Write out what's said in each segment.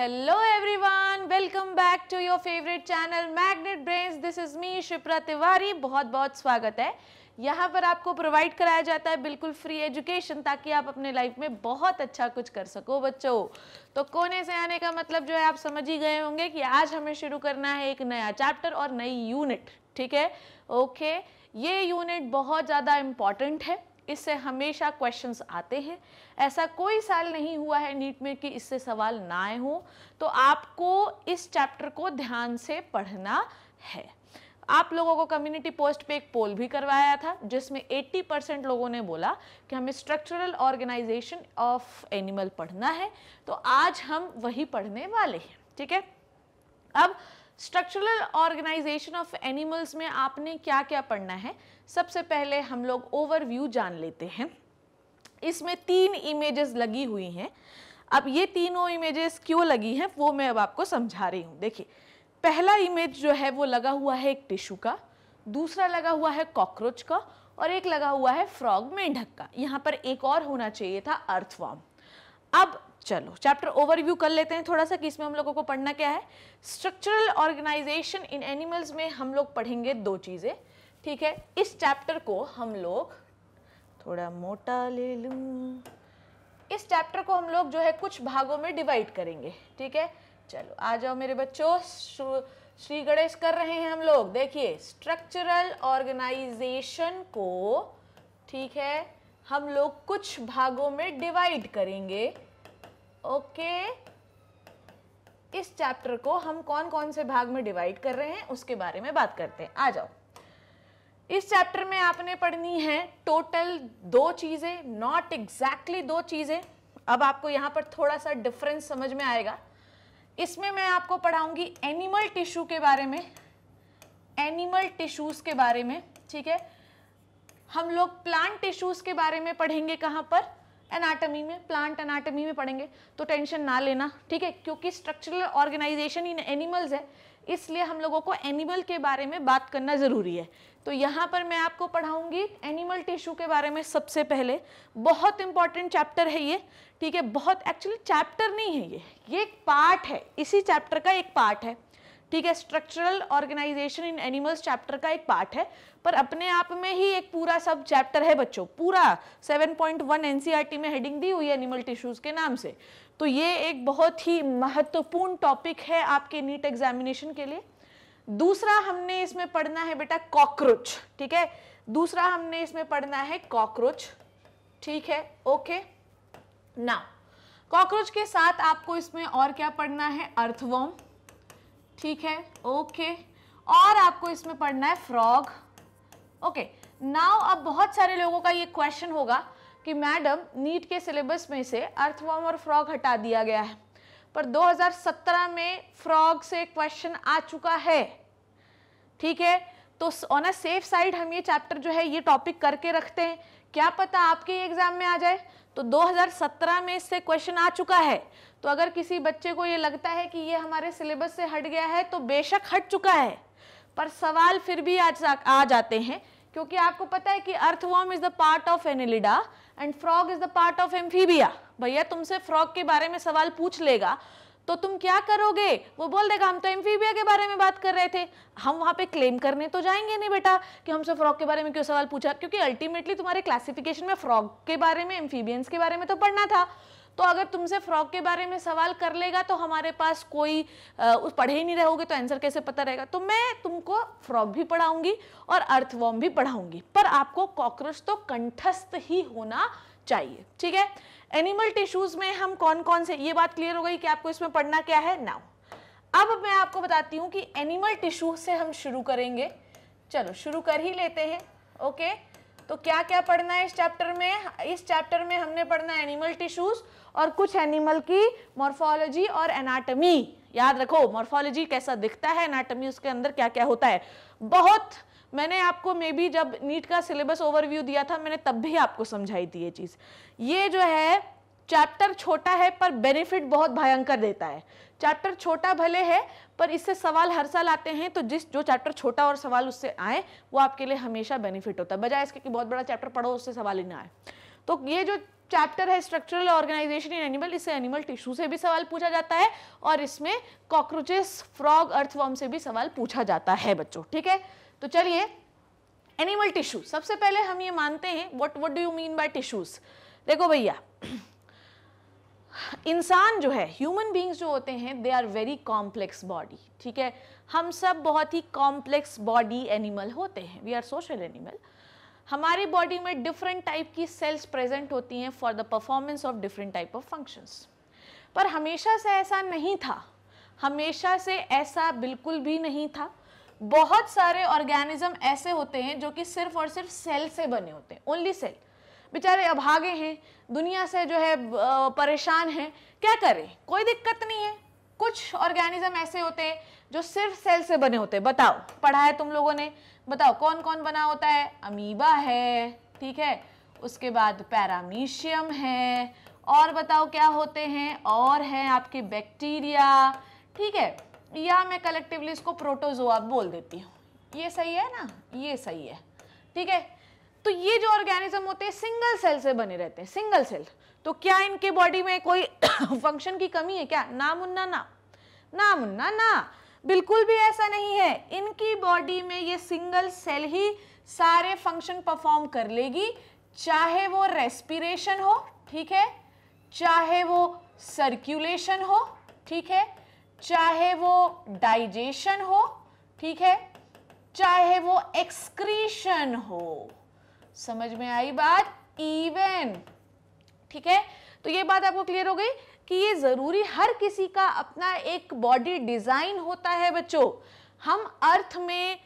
hello everyone welcome back to your favourite channel Magnet Brains this is me Shipra Tiwari बहुत बहुत स्वागत है यहाँ पर आपको प्रोवाइड कराया जाता है बिल्कुल फ्री एजुकेशन ताकि आप अपने लाइफ में बहुत अच्छा कुछ कर सको बच्चों तो कोने से आने का मतलब जो है आप समझ ही गए होंगे कि आज हमें शुरू करना है एक नया चैप्टर और नई यूनिट ठीक है ओके ये यूनिट बहुत ज़्यादा इम्पॉर्टेंट है इससे हमेशा क्वेश्चंस आते हैं ऐसा कोई साल नहीं हुआ है नीट में कि इससे सवाल ना आए हो तो आपको इस चैप्टर को ध्यान से पढ़ना है आप लोगों को कम्युनिटी पोस्ट पे एक पोल भी करवाया था जिसमें 80 परसेंट लोगों ने बोला कि हमें स्ट्रक्चरल ऑर्गेनाइजेशन ऑफ एनिमल पढ़ना है तो आज हम वही पढ़ने वाले हैं ठीक है अब स्ट्रक्चरल ऑर्गेनाइजेशन ऑफ एनिमल्स में आपने क्या क्या पढ़ना है सबसे पहले हम लोग ओवरव्यू जान लेते हैं इसमें तीन इमेजेस लगी हुई हैं अब ये तीनों इमेजेस क्यों लगी हैं वो मैं अब आपको समझा रही हूँ देखिए पहला इमेज जो है वो लगा हुआ है एक टिश्यू का दूसरा लगा हुआ है कॉकरोच का और एक लगा हुआ है फ्रॉग मेंढक का यहाँ पर एक और होना चाहिए था अर्थवॉर्म अब चलो चैप्टर ओवरव्यू कर लेते हैं थोड़ा सा कि इसमें हम लोगों को पढ़ना क्या है स्ट्रक्चरल ऑर्गेनाइजेशन इन एनिमल्स में हम लोग पढ़ेंगे दो चीज़ें ठीक है इस चैप्टर को हम लोग थोड़ा मोटा ले लूँ इस चैप्टर को हम लोग जो है कुछ भागों में डिवाइड करेंगे ठीक है चलो आ जाओ मेरे बच्चों श्री गणेश कर रहे हैं हम लोग देखिए स्ट्रक्चरल ऑर्गेनाइजेशन को ठीक है हम लोग कुछ भागों में डिवाइड करेंगे ओके इस चैप्टर को हम कौन कौन से भाग में डिवाइड कर रहे हैं उसके बारे में बात करते हैं आ जाओ इस चैप्टर में आपने पढ़नी है टोटल दो चीज़ें नॉट एग्जैक्टली दो चीज़ें अब आपको यहाँ पर थोड़ा सा डिफरेंस समझ में आएगा इसमें मैं आपको पढ़ाऊंगी एनिमल टिश्यू के बारे में एनिमल टिश्यूज़ के बारे में ठीक है हम लोग प्लांट टिश्यूज़ के बारे में पढ़ेंगे कहाँ पर एनाटमी में प्लांट एनाटमी में पढ़ेंगे तो टेंशन ना लेना ठीक है क्योंकि स्ट्रक्चरल ऑर्गेनाइजेशन इन एनिमल्स है इसलिए हम लोगों को एनिमल के बारे में बात करना ज़रूरी है तो यहाँ पर मैं आपको पढ़ाऊंगी एनिमल टिश्यू के बारे में सबसे पहले बहुत इंपॉर्टेंट चैप्टर है ये ठीक है बहुत एक्चुअली चैप्टर नहीं है ये ये एक पार्ट है इसी चैप्टर का एक पार्ट है ठीक है structural organisation in animals chapter का एक पार्ट है पर अपने आप में ही एक पूरा सब चैप्टर है बच्चों पूरा 7.1 पॉइंट e में हेडिंग दी हुई है एनिमल टिश्यूज के नाम से तो ये एक बहुत ही महत्वपूर्ण टॉपिक है आपके नीट एग्जामिनेशन के लिए दूसरा हमने इसमें पढ़ना है बेटा कॉकरोच ठीक है दूसरा हमने इसमें पढ़ना है कॉकरोच ठीक है ओके ना कॉकरोच के साथ आपको इसमें और क्या पढ़ना है अर्थवॉम ठीक है ओके और आपको इसमें पढ़ना है फ्रॉग ओके नाउ अब बहुत सारे लोगों का ये क्वेश्चन होगा कि मैडम नीट के सिलेबस में से अर्थवॉर्म और फ्रॉग हटा दिया गया है पर 2017 में फ्रॉग से क्वेश्चन आ चुका है ठीक है तो ऑन अ सेफ साइड हम ये चैप्टर जो है ये टॉपिक करके रखते हैं क्या पता आपके एग्ज़ाम में आ जाए तो 2017 में इससे क्वेश्चन आ चुका है तो अगर किसी बच्चे को ये लगता है कि ये हमारे सिलेबस से हट गया है तो बेशक हट चुका है पर सवाल फिर भी आज आ जाते हैं क्योंकि आपको पता है कि earthworm is the part of Annelida and frog is the part of Amphibia भैया तुमसे फ्रॉग के बारे में सवाल पूछ लेगा तो तुम क्या करोगे वो बोल देगा हम तो एम्फीबिया के बारे में बात कर रहे थे हम वहाँ पे क्लेम करने तो जाएंगे नहीं बेटा कि हमसे फ्रॉग के बारे में क्यों सवाल पूछा क्योंकि अल्टीमेटली तुम्हारे क्लासिफिकेशन में फ्रॉक के बारे में एम्फीबियंस के बारे में तो पढ़ना था तो अगर तुमसे फ्रॉक के बारे में सवाल कर लेगा तो हमारे पास कोई उस पढ़े ही नहीं रहोगे तो आंसर कैसे पता रहेगा तो मैं तुमको फ्रॉक भी पढ़ाऊंगी और अर्थवॉर्म भी पढ़ाऊंगी पर आपको कॉकरोच तो कंठस्थ ही होना चाहिए ठीक है एनिमल टिश्यूज में हम कौन कौन से ये बात क्लियर हो गई कि आपको इसमें पढ़ना क्या है नाउ अब मैं आपको बताती हूँ कि एनिमल टिश्यू से हम शुरू करेंगे चलो शुरू कर ही लेते हैं ओके तो क्या क्या पढ़ना है इस चैप्टर में इस चैप्टर में हमने पढ़ना है एनिमल टिश्यूज और कुछ एनिमल की मॉर्फोलॉजी और एनाटमी याद रखो मॉर्फोलॉजी कैसा दिखता है एनाटमी उसके अंदर क्या क्या होता है बहुत मैंने आपको मे बी जब नीट का सिलेबस ओवरव्यू दिया था मैंने तब भी आपको समझाई थी ये चीज़ ये जो है चैप्टर छोटा है पर बेनिफिट बहुत भयंकर देता है चैप्टर छोटा भले है पर इससे सवाल हर साल आते हैं तो जिस जो चैप्टर छोटा और सवाल उससे आए वो आपके लिए हमेशा बेनिफिट होता है बजाय इसके कि बहुत बड़ा चैप्टर पढ़ो उससे सवाल ही ना आए तो ये जो चैप्टर है स्ट्रक्चरल ऑर्गेनाइजेशन इन एनिमल इससे एनिमल टिश्यू से भी सवाल पूछा जाता है और इसमें कॉकरोचेस फ्रॉग अर्थवॉर्म से भी सवाल पूछा जाता है बच्चों ठीक है तो चलिए एनिमल टिश्यू सबसे पहले हम ये मानते हैं what what do you mean by tissues देखो भैया इंसान जो है ह्यूमन बींग्स जो होते हैं they are very complex body ठीक है हम सब बहुत ही कॉम्प्लेक्स बॉडी एनिमल होते हैं वी आर सोशल एनिमल हमारी बॉडी में डिफरेंट टाइप की सेल्स प्रेजेंट होती हैं for the performance of different type of functions पर हमेशा से ऐसा नहीं था हमेशा से ऐसा बिल्कुल भी नहीं था बहुत सारे ऑर्गेनिज्म ऐसे होते हैं जो कि सिर्फ और सिर्फ सेल से बने होते हैं ओनली सेल बेचारे अभागे हैं दुनिया से जो है परेशान हैं क्या करें कोई दिक्कत नहीं है कुछ ऑर्गेनिज्म ऐसे होते हैं जो सिर्फ सेल से बने होते हैं बताओ पढ़ा है तुम लोगों ने बताओ कौन कौन बना होता है अमीबा है ठीक है उसके बाद पैरामीशियम है और बताओ क्या होते हैं और हैं आपके बैक्टीरिया ठीक है या मैं कलेक्टिवली इसको प्रोटोजोआ बोल देती हूँ ये सही है ना ये सही है ठीक है तो ये जो ऑर्गेनिज्म होते हैं सिंगल सेल से बने रहते हैं सिंगल सेल तो क्या इनके बॉडी में कोई फंक्शन की कमी है क्या ना मुन्ना ना ना मुन्ना ना बिल्कुल भी ऐसा नहीं है इनकी बॉडी में ये सिंगल सेल ही सारे फंक्शन परफॉर्म कर लेगी चाहे वो रेस्पिरेशन हो ठीक है चाहे वो सर्कुलेशन हो ठीक है चाहे वो डाइजेशन हो ठीक है चाहे वो एक्सक्रीशन हो समझ में आई बात इवन ठीक है तो ये बात आपको क्लियर हो गई कि ये ज़रूरी हर किसी का अपना एक बॉडी डिज़ाइन होता है बच्चों हम अर्थ में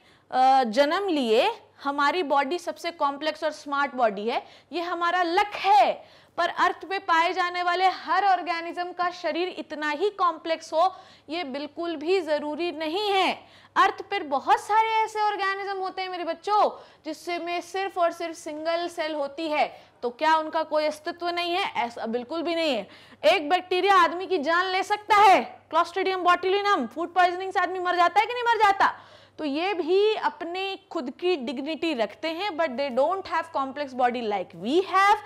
जन्म लिए हमारी बॉडी सबसे कॉम्प्लेक्स और स्मार्ट बॉडी है ये हमारा लक है पर अर्थ पे पाए जाने वाले हर ऑर्गेनिज्म का शरीर इतना ही कॉम्प्लेक्स हो ये बिल्कुल भी ज़रूरी नहीं है अर्थ पर बहुत सारे ऐसे ऑर्गेनिज्म होते हैं मेरे बच्चों जिससे में सिर्फ और सिर्फ सिंगल सेल होती है तो क्या उनका कोई अस्तित्व नहीं है ऐसा बिल्कुल भी नहीं है एक बैक्टीरिया आदमी की जान ले सकता है क्लॉस्ट्रीडियम बॉटिलिनम फूड पॉइजनिंग से आदमी मर जाता है कि नहीं मर जाता तो ये भी अपने खुद की डिग्निटी रखते हैं but they don't have complex body like we have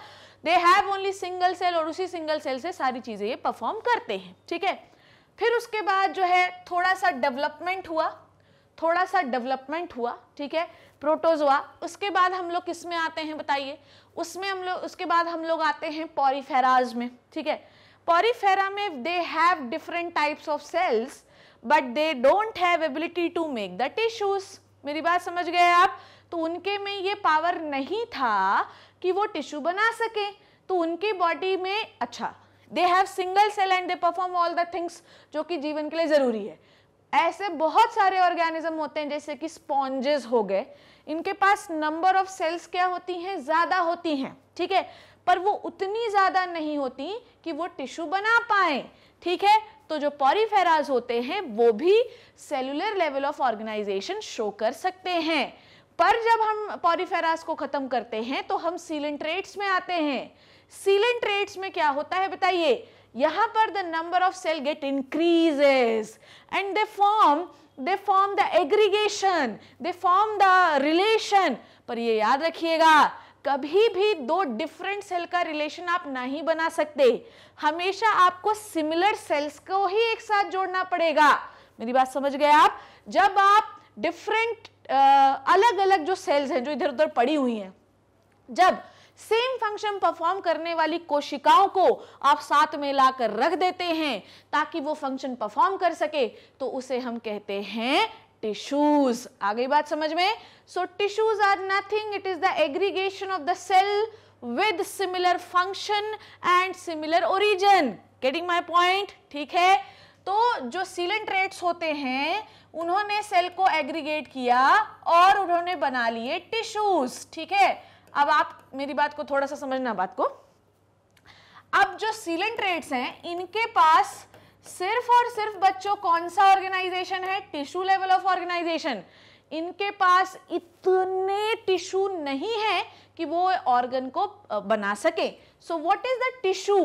they have only single cell और उसी सिंगल सेल से सारी चीज़ें ये परफॉर्म करते हैं ठीक है फिर उसके बाद जो है थोड़ा सा डेवलपमेंट हुआ थोड़ा सा डेवलपमेंट हुआ ठीक है प्रोटोजोआ उसके बाद हम लोग किस में आते हैं बताइए उसमें हम लोग उसके बाद हम लोग आते हैं पॉरीफेराज में ठीक है पॉरीफेरा में they have different types of cells but they don't have ability to make the tissues मेरी बात समझ गए आप तो उनके में ये पावर नहीं था कि वो टिश्यू बना सके तो उनकी बॉडी में अच्छा they have single cell and they perform all the things जो कि जीवन के लिए ज़रूरी है ऐसे बहुत सारे ऑर्गेनिज्म होते हैं जैसे कि स्पॉन्जेस हो गए इनके पास नंबर ऑफ सेल्स क्या होती हैं ज़्यादा होती हैं ठीक है पर वो उतनी ज़्यादा नहीं होती कि वो टिश्यू बना पाए ठीक है तो जो पॉरीफेराज होते हैं वो भी cellular level of organisation show कर सकते हैं पर जब हम पॉरीफेरास को ख़त्म करते हैं तो हम सीलेंट्रेट्स में आते हैं सीलेंट्रेट्स में क्या होता है बताइए यहां पर the number of cell get increases and they form they form the aggregation they form the relation पर ये याद रखिएगा कभी भी दो डिफरेंट सेल का रिलेशन आप नहीं बना सकते हमेशा आपको सिमिलर सेल्स को ही एक साथ जोड़ना पड़ेगा मेरी बात समझ गए आप जब आप डिफरेंट अलग अलग जो सेल्स हैं जो इधर उधर पड़ी हुई हैं जब सेम फंक्शन परफॉर्म करने वाली कोशिकाओं को आप साथ में लाकर रख देते हैं ताकि वो फंक्शन परफॉर्म कर सके तो उसे हम कहते हैं टिश्यूज आ गई बात समझ में so tissues are nothing it is the aggregation of the cell with similar function and similar origin getting my point ठीक है तो जो सीलेंट रेट्स होते हैं उन्होंने सेल को एग्रीगेट किया और उन्होंने बना लिए टिश्यूज ठीक है अब आप मेरी बात को थोड़ा सा समझना बात को अब जो सीलेंट रेट्स हैं इनके पास सिर्फ और सिर्फ बच्चों कौन सा ऑर्गेनाइजेशन है टिश्यू लेवल ऑफ ऑर्गेनाइजेशन इनके पास इतने टिश्यू नहीं है कि वो ऑर्गन को बना सके so what is the tissue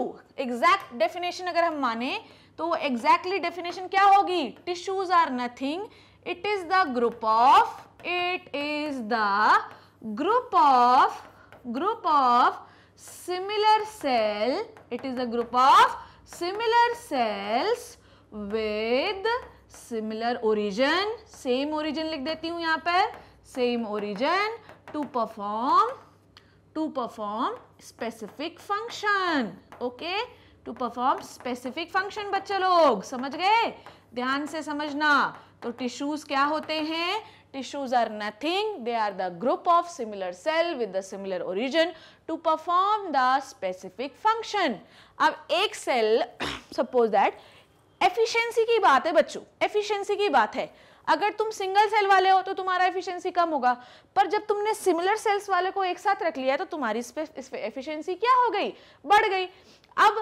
exact definition अगर हम माने तो एग्जैक्टली डेफिनेशन क्या होगी tissues are nothing it is the group of it is the group of group of similar cell it is the group of similar cells with similar origin same origin लिख देती हूं यहां पर same origin to perform to perform specific function okay to perform specific function बच्चे लोग समझ गए ध्यान से समझना तो टिश्यूज क्या होते हैं tissues are nothing they are the group of similar cell with the similar origin to perform the specific function अब एक सेल सपोज दैट एफिशिएंसी की बात है बच्चों एफिशिएंसी की बात है अगर तुम सिंगल सेल वाले हो तो तुम्हारा एफिशिएंसी कम होगा पर जब तुमने सिमिलर सेल्स वाले को एक साथ रख लिया तो तुम्हारी एफिशिएंसी क्या हो गई बढ़ गई अब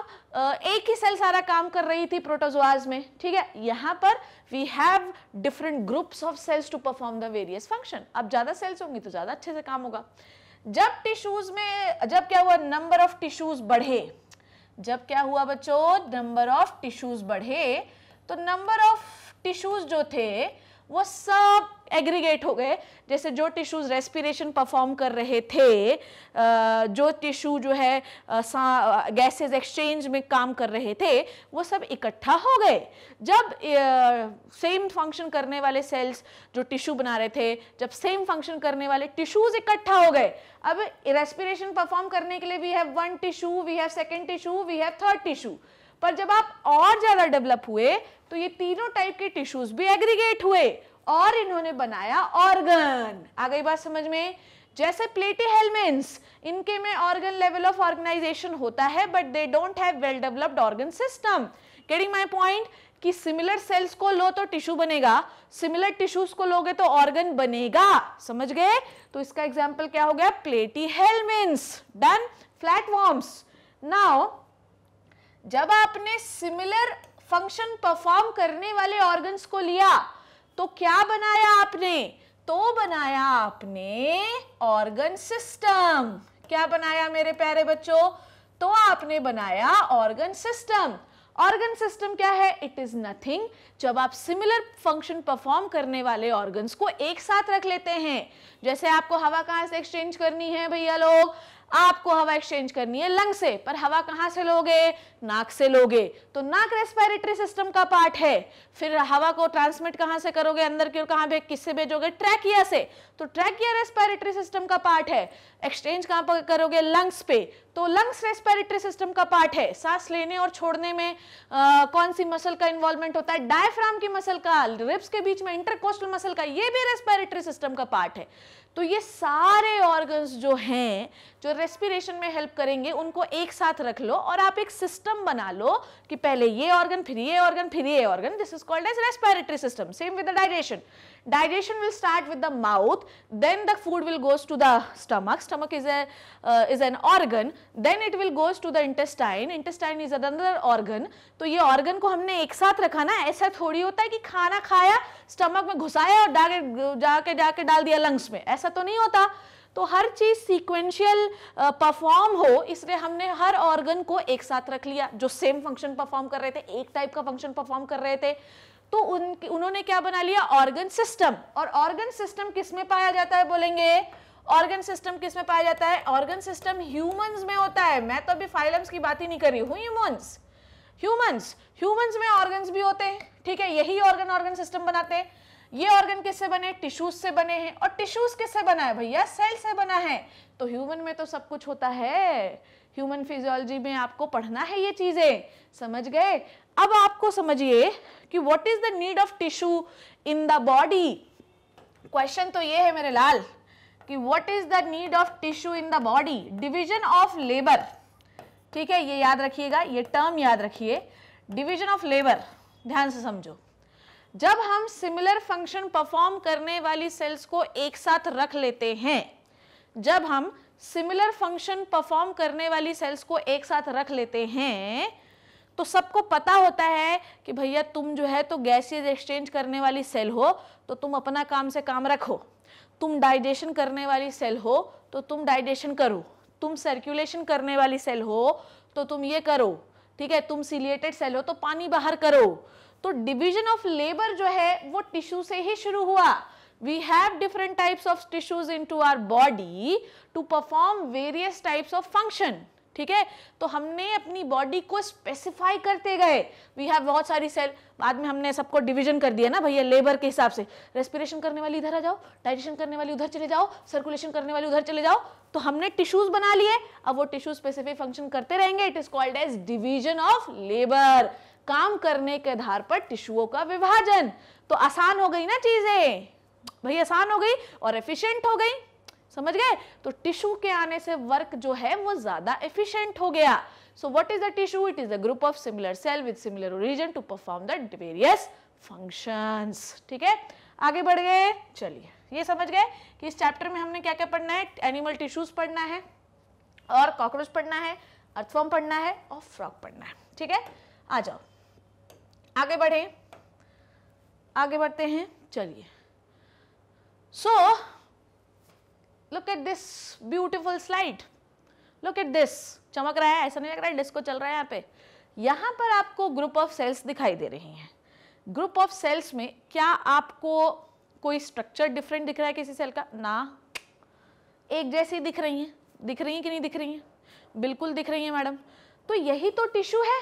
एक ही सेल सारा काम कर रही थी प्रोटोजोआज में ठीक है यहां पर we have different groups of cells to perform the various function अब ज़्यादा सेल्स होंगी तो ज़्यादा अच्छे से काम होगा जब टिश्यूज में जब क्या हुआ नंबर ऑफ टिश्यूज बढ़े जब क्या हुआ बच्चों नंबर ऑफ टिश्यूज बढ़े तो नंबर ऑफ टिश्यूज जो थे वो सब एग्रीगेट हो गए जैसे जो टिश्यूज रेस्पिरेशन परफॉर्म कर रहे थे जो टिश्यू जो है गैसेस एक्सचेंज में काम कर रहे थे वो सब इकट्ठा हो गए जब सेम फंक्शन करने वाले सेल्स जो टिश्यू बना रहे थे जब सेम फंक्शन करने वाले टिश्यूज इकट्ठा हो गए अब रेस्पिरेशन परफॉर्म करने के लिए we have one tissue we have second tissue we have third tissue पर जब आप और ज़्यादा डेवलप हुए तो ये तीनों टाइप के टिश्यूज भी एग्रीगेट हुए और इन्होंने बनाया ऑर्गन आ गई बात समझ में जैसे प्लेटी हेलमेंट्स इनके में ऑर्गन लेवल ऑफ ऑर्गेनाइजेशन होता है but they don't have well developed organ system getting my point कि सिमिलर सेल्स को लो तो टिश्यू बनेगा सिमिलर टिश्यूज को लोगे तो ऑर्गन बनेगा समझ गए तो इसका एग्जाम्पल क्या हो गया प्लेटी हेलमेंट्स डन वॉर्म्स नाउ जब आपने सिमिलर फंक्शन परफॉर्म करने वाले ऑर्गन्स को लिया तो क्या बनाया आपने तो बनाया आपने ऑर्गन सिस्टम क्या बनाया मेरे प्यारे बच्चों तो आपने बनाया ऑर्गन सिस्टम ऑर्गन सिस्टम क्या है इट इज नथिंग जब आप सिमिलर फंक्शन परफॉर्म करने वाले ऑर्गन्स को एक साथ रख लेते हैं जैसे आपको हवा कहां से एक्सचेंज करनी है भैया लोग आपको हवा एक्सचेंज करनी है लंग से पर हवा कहां से लोगे नाक से लोगे तो नाक रेस्पिरेटरी सिस्टम का पार्ट है फिर हवा को ट्रांसमिट कहां से करोगे अंदर की ओर कहां भेज किससे भेजोगे ट्रैकिया से तो ट्रैकिया रेस्पिरेटरी सिस्टम का पार्ट है एक्सचेंज कहां पर करोगे लंग्स पे तो लंग्स रेस्पिरेटरी सिस्टम का पार्ट है सांस लेने और छोड़ने में आ, कौन सी मसल का इन्वॉल्वमेंट होता है डायफ्राम की मसल का रिब्स के बीच में इंटरकोस्टल मसल का ये भी रेस्पिरेटरी सिस्टम का पार्ट है तो ये सारे ऑर्गन्स जो हैं जो रेस्पिरेशन में हेल्प करेंगे उनको एक साथ रख लो और आप एक सिस्टम बना लो कि पहले ये ऑर्गन फिर ये ऑर्गन फिर ये organ this is called as respiratory system same with digestion digestion will start with the mouth then the food will goes to the stomach stomach is a uh, is an organ then it will goes to the intestine intestine is another organ to ye organ ko humne ek sath rakha na aisa thodi hota hai ki khana khaya stomach में घुसाया और डाके जाके जाके dal diya lungs mein aisa to nahi hota तो हर चीज़ sequential perform हो इसलिए हमने हर organ को एक साथ रख लिया जो सेम फंक्शन परफॉर्म कर रहे थे एक टाइप का फंक्शन परफॉर्म कर रहे थे तो उन उन्होंने क्या बना लिया ऑर्गन सिस्टम और ऑर्गन सिस्टम किस में पाया जाता है बोलेंगे ऑर्गन सिस्टम किस में पाया जाता है ऑर्गन सिस्टम ह्यूमंस में होता है मैं तो अभी फाइलम्स की बात ही नहीं कर रही हूँ ह्यूमंस ह्यूमंस ह्यूमंस में ऑर्गन भी होते हैं ठीक है यही ऑर्गन ऑर्गन सिस्टम बनाते हैं ये ऑर्गन किससे बने टिश्यूज से बने हैं और टिश्यूज किससे बना है भैया सेल से बना है तो ह्यूमन में तो सब कुछ होता है ह्यूमन फिजियोलॉजी में आपको पढ़ना है ये चीज़ें समझ गए अब आपको समझिए कि what is the need of tissue in the body question तो ये है मेरे लाल कि what is the need of tissue in the body division of labour ठीक है ये याद रखिएगा ये टर्म याद रखिए डिवीजन ऑफ लेबर ध्यान से समझो जब हम सिमिलर फंक्शन परफॉर्म करने वाली सेल्स को एक साथ रख लेते हैं जब हम सिमिलर फंक्शन परफॉर्म करने वाली सेल्स को एक साथ रख लेते हैं तो सबको पता होता है कि भैया तुम जो है तो गैसेज एक्सचेंज करने वाली सेल हो तो तुम अपना काम से काम रखो तुम डाइजेशन करने वाली सेल हो तो तुम डाइजेशन करो तुम सर्कुलेशन करने वाली सेल हो तो तुम ये करो ठीक है तुम सिलिएटेड सेल हो तो पानी बाहर करो तो डिवीजन ऑफ लेबर जो है वो टिश्यू से ही शुरू हुआ have different types of tissues in to our body to perform various types of function ठीक है तो हमने अपनी बॉडी को स्पेसिफाई करते गए वी हैव बहुत सारी सेल बाद में हमने सबको डिवीजन कर दिया ना भैया लेबर के हिसाब से रेस्पिरेशन करने वाली इधर आ जाओ डाइजेशन करने वाली उधर चले जाओ सर्कुलेशन करने वाली उधर चले जाओ तो हमने टिश्यूज बना लिए अब वो टिश्यू स्पेसिफिक फंक्शन करते रहेंगे it is called as division of labour काम करने के आधार पर टिश्यूओं का विभाजन तो आसान हो गई ना चीजें भैया आसान हो गई और एफिशिएंट हो गई समझ गए तो टिश्यू के आने से वर्क जो है वो ज्यादा एफिशिएंट हो गया so what is the tissue it is a group of similar cell with similar origin to perform the various functions ठीक है आगे बढ़ गए चलिए ये समझ गए कि इस चैप्टर में हमने क्या क्या पढ़ना है एनिमल टिश्यूज पढ़ना है और कॉकरोच पढ़ना है अर्थफॉर्म पढ़ना है और फ्रॉक पढ़ना है ठीक है आ जाओ आगे बढ़े आगे बढ़ते हैं चलिए so so, look at this beautiful slide look at this चमक रहा है ऐसा नहीं लग रहा है डिस्को चल रहा है यहाँ पे यहाँ पर आपको ग्रुप ऑफ सेल्स दिखाई दे रही हैं ग्रुप ऑफ सेल्स में क्या आपको कोई स्ट्रक्चर डिफरेंट दिख रहा है किसी सेल का ना एक जैसी दिख रही हैं दिख रही हैं कि नहीं दिख रही हैं बिल्कुल दिख रही हैं मैडम तो यही तो टिश्यू है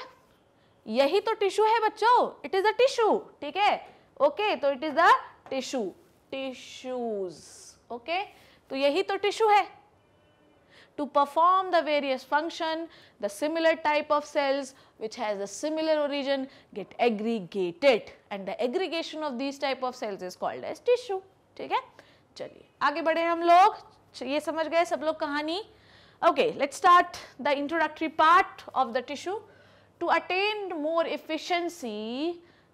यही तो टिश्यू है बच्चों इट इज़ अ टिश्यू ठीक है ओके तो it is the tissue tissues okay तो यही तो टिश्यू है to perform the various function the similar type of cells which has similar origin get aggregated and the aggregation of these type of cells is called as tissue ठीक है चलिए आगे बढ़े हम लोग ये समझ गए सब लोग कहानी okay let start the introductory part of the tissue to attain more efficiency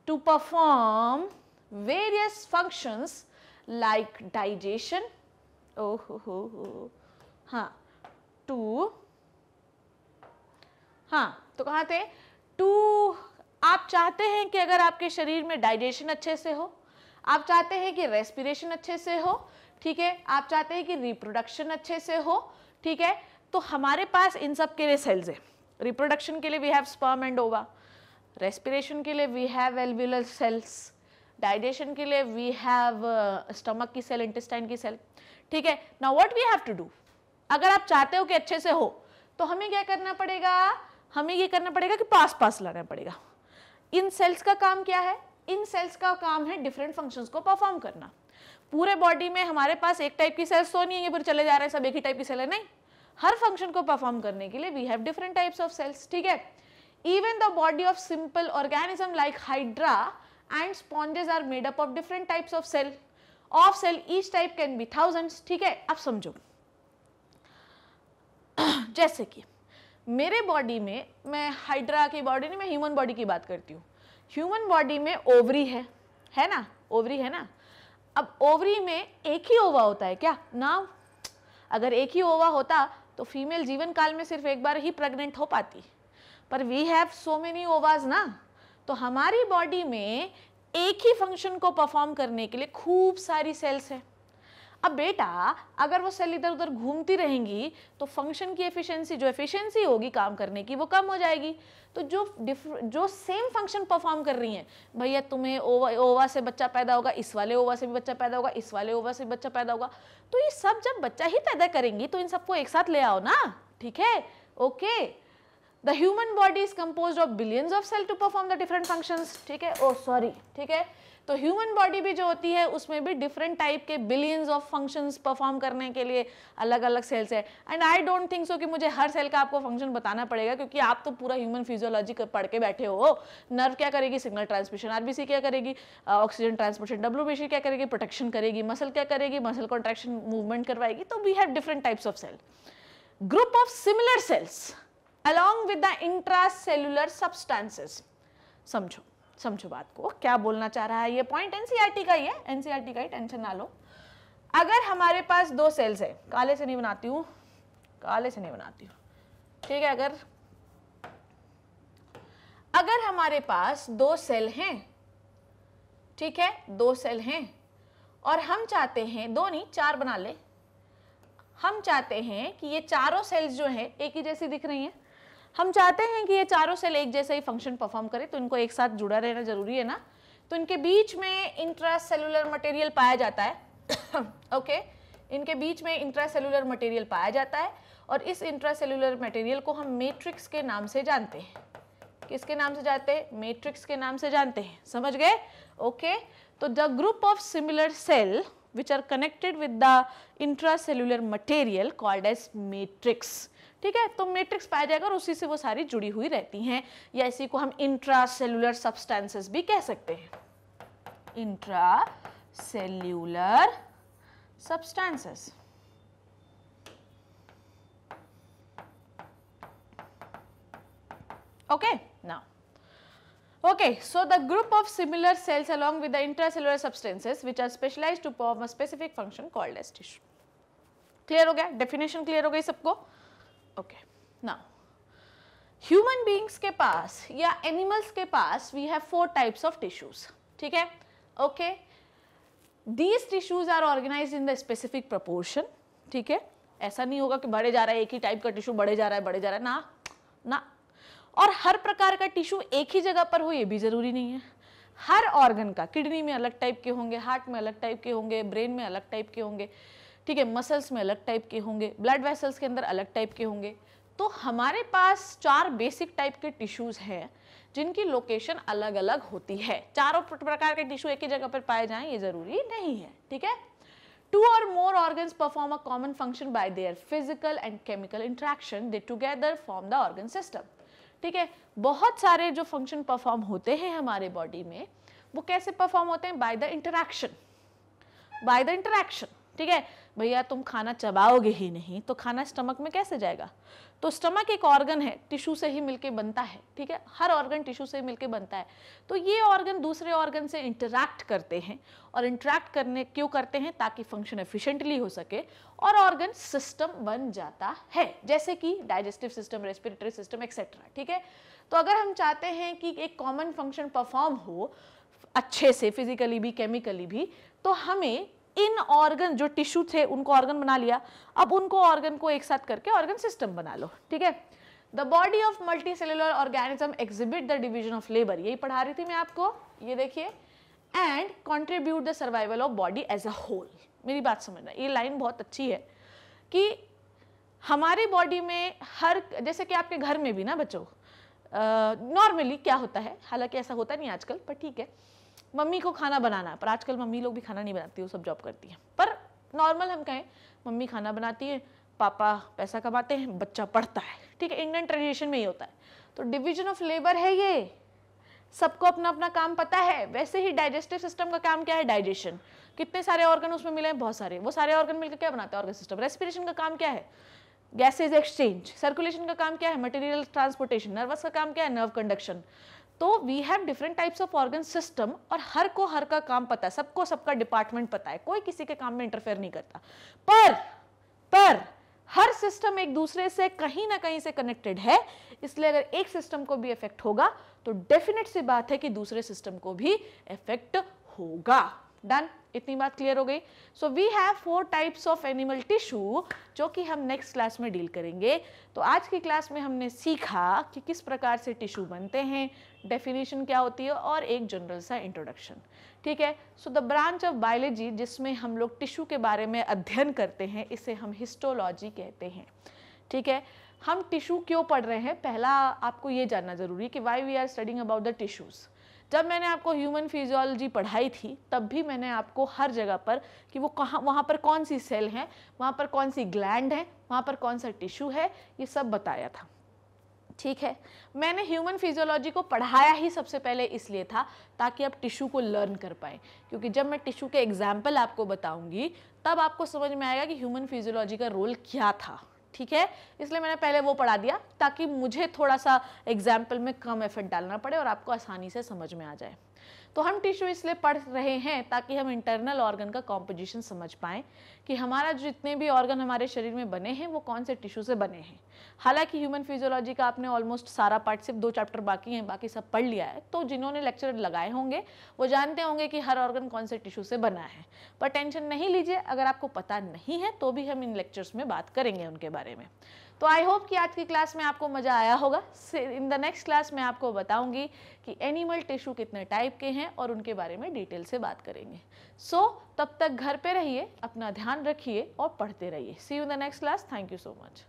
to perform various functions like digestion ओहो हो हो हाँ टू हाँ तो कहाँ थे टू आप चाहते हैं कि अगर आपके शरीर में डाइजेशन अच्छे से हो आप चाहते हैं कि रेस्पिरेशन अच्छे से हो ठीक है आप चाहते हैं कि रिप्रोडक्शन अच्छे से हो ठीक है तो हमारे पास इन सब के लिए सेल्स है रिप्रोडक्शन के लिए we have sperm and ova respiration के लिए we have alveolar cells digestion के लिए वी हैव स्टमक की सेल इंटेस्टाइन की सेल ठीक है ना what we have to do अगर आप चाहते हो कि अच्छे से हो तो हमें क्या करना पड़ेगा हमें ये करना पड़ेगा कि पास पास लाना पड़ेगा इन सेल्स का काम क्या है इन सेल्स का काम है डिफरेंट फंक्शंस को परफॉर्म करना पूरे बॉडी में हमारे पास एक टाइप की सेल्स तो नहीं है फिर चले जा रहे हैं सब एक ही टाइप की सेल है नहीं हर फंक्शन को परफॉर्म करने के लिए we have different types of cells ठीक है even the body of simple organism like hydra and sponges are made up of different types of cells of cell each type can be thousands ठीक है अब समझो जैसे कि मेरे body में मैं हाइड्रा की बॉडी नहीं मैं ह्यूमन बॉडी की बात करती हूँ ह्यूमन बॉडी में ओवरी है है ना ओवरी है ना अब ओवरी में एक ही ओवा होता है क्या ना अगर एक ही ओवा होता तो फीमेल जीवन काल में सिर्फ एक बार ही प्रेग्नेंट हो पाती पर we have so many ovas ना तो हमारी बॉडी में एक ही फंक्शन को परफॉर्म करने के लिए खूब सारी सेल्स हैं अब बेटा अगर वो सेल इधर उधर घूमती रहेंगी तो फंक्शन की एफिशिएंसी जो एफिशिएंसी होगी काम करने की वो कम हो जाएगी तो जो जो सेम फंक्शन परफॉर्म कर रही हैं भैया तुम्हें ओवा ओवा से बच्चा पैदा होगा इस वाले ओवा से भी बच्चा पैदा होगा इस वाले ओवा से भी बच्चा पैदा होगा तो ये सब जब बच्चा ही पैदा करेंगी तो इन सबको एक साथ ले आओ ना ठीक है okay the human body is compose of billions of cell to perform the different function ठीक है ओ oh, सॉरी ठीक है तो ह्यूमन बॉडी भी जो होती है उसमें भी डिफरेंट टाइप के बिलियंस ऑफ फंक्शंस परफॉर्म करने के लिए अलग अलग सेल्स है and I don't think so कि मुझे हर सेल का आपको फंक्शन बताना पड़ेगा क्योंकि आप तो पूरा ह्यूमन फिजियोलॉजी पढ़ के बैठे हो नर्व क्या करेगी सिग्नल ट्रांसमिशन आरबीसी क्या करेगी ऑक्सीजन ट्रांसमिशन डब्ल्यू क्या करेगी प्रोटेक्शन करेगी मसल क्या करेगी मसल कॉन्ट्रेक्शन मूवमेंट करवाएगी तो we have different types of cell group of similar cells along with the intracellular substances समझो समझो बात को क्या बोलना चाह रहा है ये पॉइंट एनसीईआरटी e का ही है एनसीईआरटी e का ही टेंशन ना लो अगर हमारे पास दो सेल्स है काले से नहीं बनाती हूँ काले से नहीं बनाती हूँ ठीक है अगर अगर हमारे पास दो सेल हैं ठीक है दो सेल हैं और हम चाहते हैं दो नहीं चार बना ले हम चाहते हैं कि ये चारों सेल्स जो हैं एक ही जैसी दिख रही हैं हम चाहते हैं कि ये चारों सेल एक जैसे ही फंक्शन परफॉर्म करें तो इनको एक साथ जुड़ा रहना जरूरी है ना तो इनके बीच में इंट्रा सेलुलर मटेरियल पाया जाता है ओके इनके बीच में इंट्रा सेलुलर मटेरियल पाया जाता है और इस इंट्रा सेलुलर मटेरियल को हम मेट्रिक्स के नाम से जानते हैं किसके नाम से जानते हैं मेट्रिक्स के नाम से जानते हैं समझ गए ओके तो the group of similar cell are connected with the intracellular material called as matrix ठीक है तो मेट्रिक्स पाया जाएगा और उसी से वो सारी जुड़ी हुई रहती हैं या इसी को हम इंट्रा सेल्युलर सब्सटेंसेस भी कह सकते हैं इंट्रा सेल्यूलर सब्सटेंसेस ओके ना okay so the group of similar cells along with the intracellular substances which are specialise to perform a specific function called as tissue clear हो गया definition clear हो गई सबको okay now human beings के पास या animals के पास we have four types of tissues ठीक है okay these tissues are organise in the specific proportion ठीक है ऐसा नहीं होगा कि बढ़े जा रहा है एक ही टाइप का टिश्यू बढ़े जा रहा है बढ़े जा रहा है ना ना और हर प्रकार का टिश्यू एक ही जगह पर हो ये भी ज़रूरी नहीं है हर ऑर्गन का किडनी में अलग टाइप के होंगे हार्ट में अलग टाइप के होंगे ब्रेन में अलग टाइप के होंगे ठीक है मसल्स में अलग टाइप के होंगे ब्लड वेसल्स के अंदर अलग टाइप के होंगे तो हमारे पास चार बेसिक टाइप के टिश्यूज़ हैं जिनकी लोकेशन अलग अलग होती है चारों प्रकार के टिश्यू एक ही जगह पर पाए जाएं ये ज़रूरी नहीं है ठीक है two or more organ perform a common function by their physical and chemical interaction they together form the organ system ठीक है बहुत सारे जो फंक्शन परफॉर्म होते हैं हमारे बॉडी में वो कैसे परफॉर्म होते हैं by the interaction by the interaction ठीक है भैया तुम खाना चबाओगे ही नहीं तो खाना स्टमक में कैसे जाएगा तो स्टमक एक ऑर्गन है टिश्यू से ही मिलके बनता है ठीक है हर ऑर्गन टिश्यू से मिलके बनता है तो ये ऑर्गन दूसरे ऑर्गन से इंटरैक्ट करते हैं और इंटरैक्ट करने क्यों करते हैं ताकि फंक्शन एफिशिएंटली हो सके और ऑर्गन सिस्टम बन जाता है जैसे कि digestive system respiratory system etcetera ठीक है तो अगर हम चाहते हैं कि एक कॉमन फंक्शन परफॉर्म हो अच्छे से फिजिकली भी केमिकली भी तो हमें इन ऑर्गन जो टिश्यू थे उनको ऑर्गन बना लिया अब उनको ऑर्गन को एक साथ करके ऑर्गन सिस्टम बना लो ठीक है the body of multicellular organism exhibit the division of labour यही पढ़ा रही थी मैं आपको ये देखिए and contribute the survival of body as a whole मेरी बात समझना ये लाइन बहुत अच्छी है कि हमारी बॉडी में हर जैसे कि आपके घर में भी ना बच्चों नॉर्मली क्या होता है हालांकि ऐसा होता नहीं आजकल पर ठीक है मम्मी को खाना बनाना पर आजकल मम्मी लोग भी खाना नहीं बनाती वो सब जॉब करती है पर नॉर्मल हम कहें मम्मी खाना बनाती है पापा पैसा कमाते हैं बच्चा पढ़ता है ठीक है इंडियन ट्रेडिशन में ही होता है तो डिविजन ऑफ लेबर है ये सबको अपना अपना काम पता है वैसे ही डाइजेस्टिव सिस्टम का काम क्या है डाइजेशन कितने सारे ऑर्गन उसमें मिले हैं बहुत सारे वो सारे ऑर्गन मिलकर क्या बनाते हैं ऑर्गन सिस्टम रेस्पिरेशन का काम क्या है गैसेज एक्सचेंज सर्कुलेशन का काम क्या है मटेरियल ट्रांसपोर्टेशन नर्वस का काम क्या है नर्व कंडक्शन तो we have different types of organ system और हर को हर का काम पता है सबको सबका डिपार्टमेंट पता है कोई किसी के काम में इंटरफेयर नहीं करता पर पर हर सिस्टम एक दूसरे से कहीं ना कहीं से कनेक्टेड है इसलिए अगर एक सिस्टम को भी इफेक्ट होगा तो डेफिनेट सी बात है कि दूसरे सिस्टम को भी इफेक्ट होगा डन इतनी बात क्लियर हो गई so we have four types of animal tissue जो कि हम नेक्स्ट क्लास में डील करेंगे तो आज की क्लास में हमने सीखा कि किस प्रकार से टिश्यू बनते हैं डेफिनेशन क्या होती है और एक जनरल सा इंट्रोडक्शन ठीक है so the branch of biology जिसमें हम लोग टिश्यू के बारे में अध्ययन करते हैं इसे हम हिस्टोलॉजी कहते हैं ठीक है हम टिश्यू क्यों पढ़ रहे हैं पहला आपको ये जानना ज़रूरी है कि why we are studying about the tissues जब मैंने आपको ह्यूमन फिजियोलॉजी पढ़ाई थी तब भी मैंने आपको हर जगह पर कि वो कहाँ वहाँ पर कौन सी सेल हैं वहाँ पर कौन सी ग्लैंड है वहाँ पर कौन सा टिश्यू है ये सब बताया था ठीक है मैंने ह्यूमन फिजियोलॉजी को पढ़ाया ही सबसे पहले इसलिए था ताकि आप टिश्यू को लर्न कर पाएँ क्योंकि जब मैं टिश्यू के एग्जाम्पल आपको बताऊँगी तब आपको समझ में आएगा कि ह्यूमन फिजियोलॉजी का रोल क्या था ठीक है इसलिए मैंने पहले वो पढ़ा दिया ताकि मुझे थोड़ा सा एग्जाम्पल में कम एफर्ट डालना पड़े और आपको आसानी से समझ में आ जाए तो हम टिश्यू इसलिए पढ़ रहे हैं ताकि हम इंटरनल ऑर्गन का कॉम्पोजिशन समझ पाएं कि हमारा जो जितने भी ऑर्गन हमारे शरीर में बने हैं वो कौन से टिश्यू से बने हैं हालांकि ह्यूमन फिजियोलॉजी का आपने ऑलमोस्ट सारा पार्ट सिर्फ दो चैप्टर बाकी हैं बाकी सब पढ़ लिया है तो जिन्होंने लेक्चर लगाए होंगे वो जानते होंगे कि हर ऑर्गन कौन से टिश्यू से बना है पर टेंशन नहीं लीजिए अगर आपको पता नहीं है तो भी हम इन लेक्चर्स में बात करेंगे उनके बारे में तो आई होप कि आज की क्लास में आपको मज़ा आया होगा इन द नेक्स्ट क्लास में आपको बताऊंगी कि एनिमल टिश्यू कितने टाइप के हैं और उनके बारे में डिटेल से बात करेंगे सो so, तब तक घर पे रहिए अपना ध्यान रखिए और पढ़ते रहिए see you in the next class thank you so much